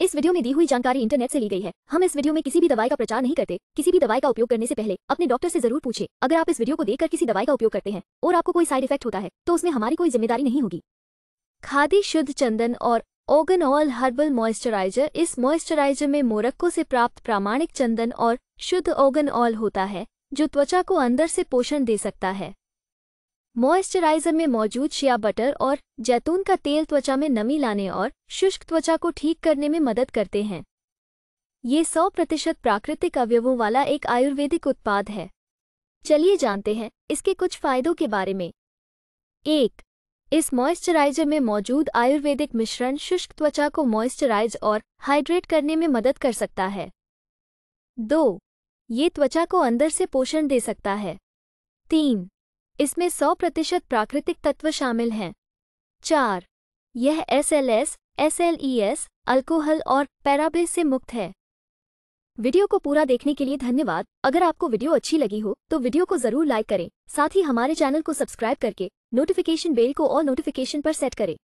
इस वीडियो में दी हुई जानकारी इंटरनेट से ली गई है हम इस वीडियो में किसी भी दवाई का प्रचार नहीं करते किसी भी दवाई का उपयोग करने से पहले अपने डॉक्टर से जरूर पूछे अगर आप इस वीडियो को देखकर किसी दवाई का उपयोग करते हैं और आपको कोई साइड इफेक्ट होता है तो उसमें हमारी कोई जिम्मेदारी नहीं होगी खादी शुद्ध चंदन और ओगन ऑयल हर्बल मॉइस्चराइजर इस मॉइस्चराइजर में मोरक्को से प्राप्त प्रामाणिक चंदन और शुद्ध ओगन ऑयल होता है जो त्वचा को अंदर से पोषण दे सकता है मॉइस्चराइजर में मौजूद शिया बटर और जैतून का तेल त्वचा में नमी लाने और शुष्क त्वचा को ठीक करने में मदद करते हैं ये 100 प्रतिशत प्राकृतिक अवयवों वाला एक आयुर्वेदिक उत्पाद है चलिए जानते हैं इसके कुछ फायदों के बारे में एक इस मॉइस्चराइजर में मौजूद आयुर्वेदिक मिश्रण शुष्क त्वचा को मॉइस्चराइज और हाइड्रेट करने में मदद कर सकता है दो ये त्वचा को अंदर से पोषण दे सकता है तीन इसमें 100 प्रतिशत प्राकृतिक तत्व शामिल हैं चार यह S L S S L E S alcohol और पैराबे से मुक्त है वीडियो को पूरा देखने के लिए धन्यवाद अगर आपको वीडियो अच्छी लगी हो तो वीडियो को जरूर लाइक करें साथ ही हमारे चैनल को सब्सक्राइब करके नोटिफिकेशन बेल को और नोटिफिकेशन पर सेट करें